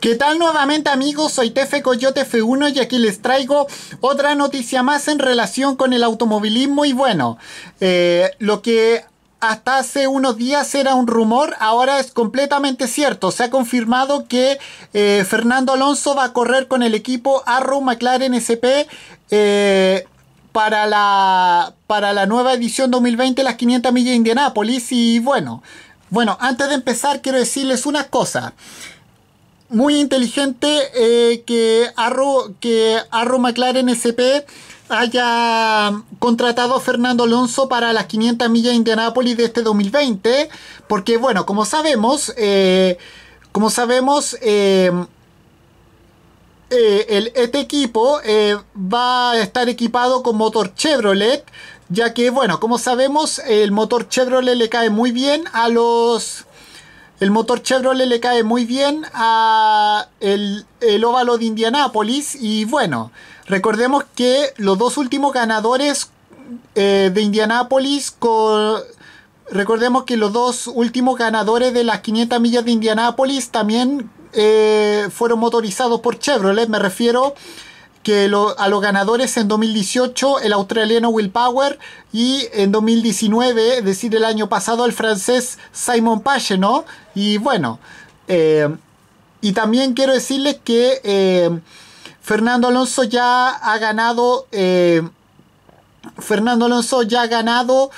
¿Qué tal nuevamente amigos? Soy Tefe Coyote F1 y aquí les traigo otra noticia más en relación con el automovilismo y bueno, eh, lo que hasta hace unos días era un rumor, ahora es completamente cierto. Se ha confirmado que eh, Fernando Alonso va a correr con el equipo Arrow McLaren SP. Eh, para la, para la nueva edición 2020, las 500 millas de Indianápolis. Y bueno, bueno, antes de empezar, quiero decirles unas cosas muy inteligente eh, que, Arro, que Arro McLaren SP haya contratado a Fernando Alonso para las 500 millas de Indianápolis de este 2020, porque bueno, como sabemos, eh, como sabemos, eh, este equipo va a estar equipado con motor Chevrolet, ya que bueno, como sabemos, el motor Chevrolet le cae muy bien a los el motor Chevrolet le cae muy bien a el, óvalo de Indianápolis y bueno, recordemos que los dos últimos ganadores eh, de Indianápolis con... Recordemos que los dos últimos ganadores de las 500 millas de Indianápolis también eh, fueron motorizados por Chevrolet. Me refiero que a los ganadores en 2018 el australiano Will Power y en 2019, es decir, el año pasado el francés Simon ¿no? Y bueno, eh, y también quiero decirles que eh, Fernando Alonso ya ha ganado, eh, Fernando Alonso ya ha ganado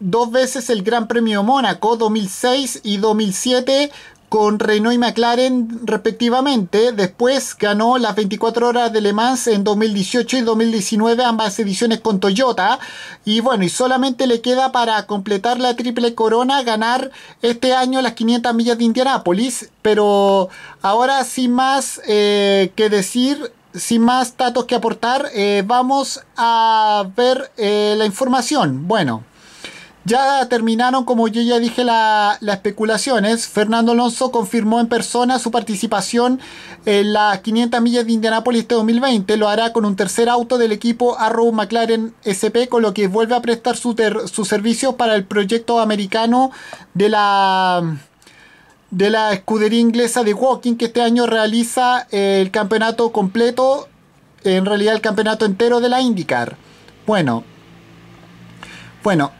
dos veces el Gran Premio Mónaco 2006 y 2007 con Renault y McLaren respectivamente. Después ganó las 24 horas de Le Mans en 2018 y 2019, ambas ediciones con Toyota. Y bueno, y solamente le queda para completar la triple corona ganar este año las 500 millas de Indianápolis. Pero ahora sin más eh, que decir, sin más datos que aportar, eh, vamos a ver eh, la información. Bueno. Ya terminaron, como yo ya dije, las especulaciones. Fernando Alonso confirmó en persona su participación en las 500 millas de Indianápolis de este 2020. Lo hará con un tercer auto del equipo Arrow McLaren SP, con lo que vuelve a prestar sus su servicios para el proyecto americano de la, de la escudería inglesa de Walking, que este año realiza el campeonato completo, en realidad el campeonato entero de la IndyCar. Bueno, bueno,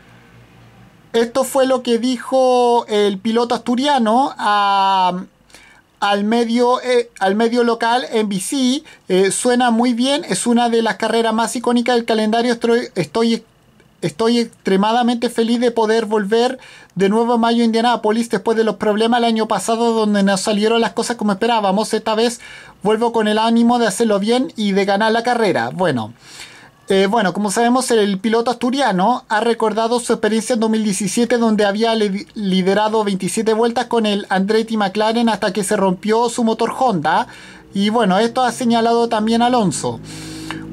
esto fue lo que dijo el piloto asturiano al, medio, eh, al medio local NBC. Eh, suena muy bien, es una de las carreras más icónicas del calendario. Estoy, estoy, extremadamente feliz de poder volver de nuevo a mayo a Indianápolis después de los problemas el año pasado donde no salieron las cosas como esperábamos. Esta vez vuelvo con el ánimo de hacerlo bien y de ganar la carrera. Bueno. Eh, bueno, como sabemos, el piloto asturiano ha recordado su experiencia en 2017 donde había liderado 27 vueltas con el Andretti McLaren hasta que se rompió su motor Honda. Y bueno, esto ha señalado también Alonso.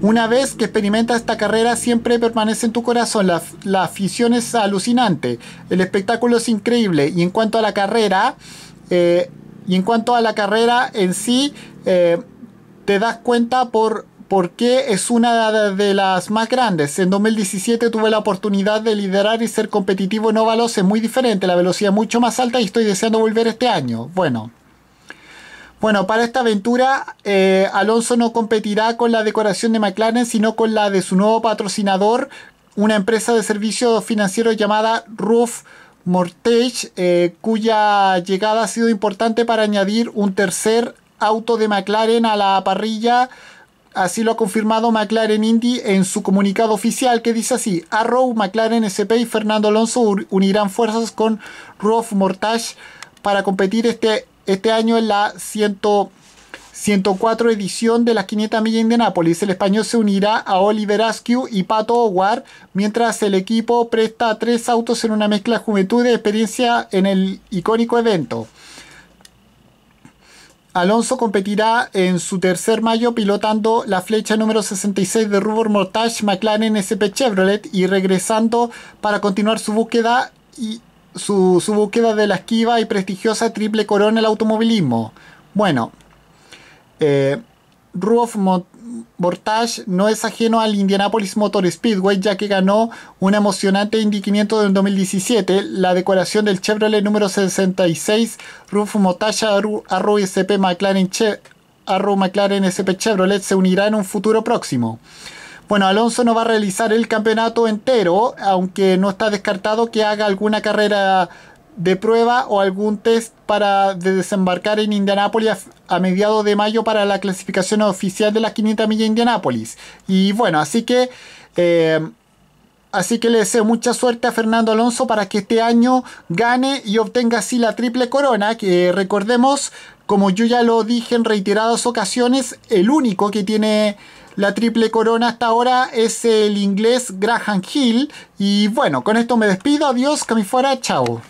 Una vez que experimentas esta carrera siempre permanece en tu corazón, la, afición es alucinante, el espectáculo es increíble y en cuanto a la carrera, eh, y en cuanto a la carrera en sí, eh, te das cuenta por porque es una de las más grandes. En 2017 tuve la oportunidad de liderar y ser competitivo en Ovalos... es muy diferente, la velocidad mucho más alta y estoy deseando volver este año. Bueno. Bueno, para esta aventura, eh, Alonso no competirá con la decoración de McLaren, sino con la de su nuevo patrocinador, una empresa de servicios financieros llamada Roof Mortage... Eh, cuya llegada ha sido importante para añadir un tercer auto de McLaren a la parrilla Así lo ha confirmado McLaren Indy en su comunicado oficial que dice así, Arrow, McLaren SP y Fernando Alonso unirán fuerzas con Rolf Mortage para competir este, este año en la 104 edición de las 500 millas de Nápoles. El español se unirá a Oliver Askew y Pato O'Ward mientras el equipo presta tres autos en una mezcla de juventud y experiencia en el icónico evento. Alonso competirá en su tercer mayo pilotando la flecha número 66 de Rubor Mortage McLaren SP Chevrolet y regresando para continuar su búsqueda y su, búsqueda de la esquiva y prestigiosa triple corona el automovilismo. Bueno, eh, Roof Mortage no es ajeno al Indianapolis Motor Speedway, ya que ganó un emocionante indiquimiento del 2017. La decoración del Chevrolet número 66, Roof Mortage Arrow SP McLaren, che McLaren SP Chevrolet se unirá en un futuro próximo. Bueno, Alonso no va a realizar el campeonato entero, aunque no está descartado que haga alguna carrera de prueba o algún test para desembarcar en Indianápolis a mediados de mayo para la clasificación oficial de las 500 millas de Indianápolis. Y bueno, así que... Eh, así que le deseo mucha suerte a Fernando Alonso para que este año gane y obtenga así la triple corona, que recordemos, como yo ya lo dije en reiteradas ocasiones, el único que tiene la triple corona hasta ahora es el inglés Graham Hill. Y bueno, con esto me despido, adiós, que me fuera, chao.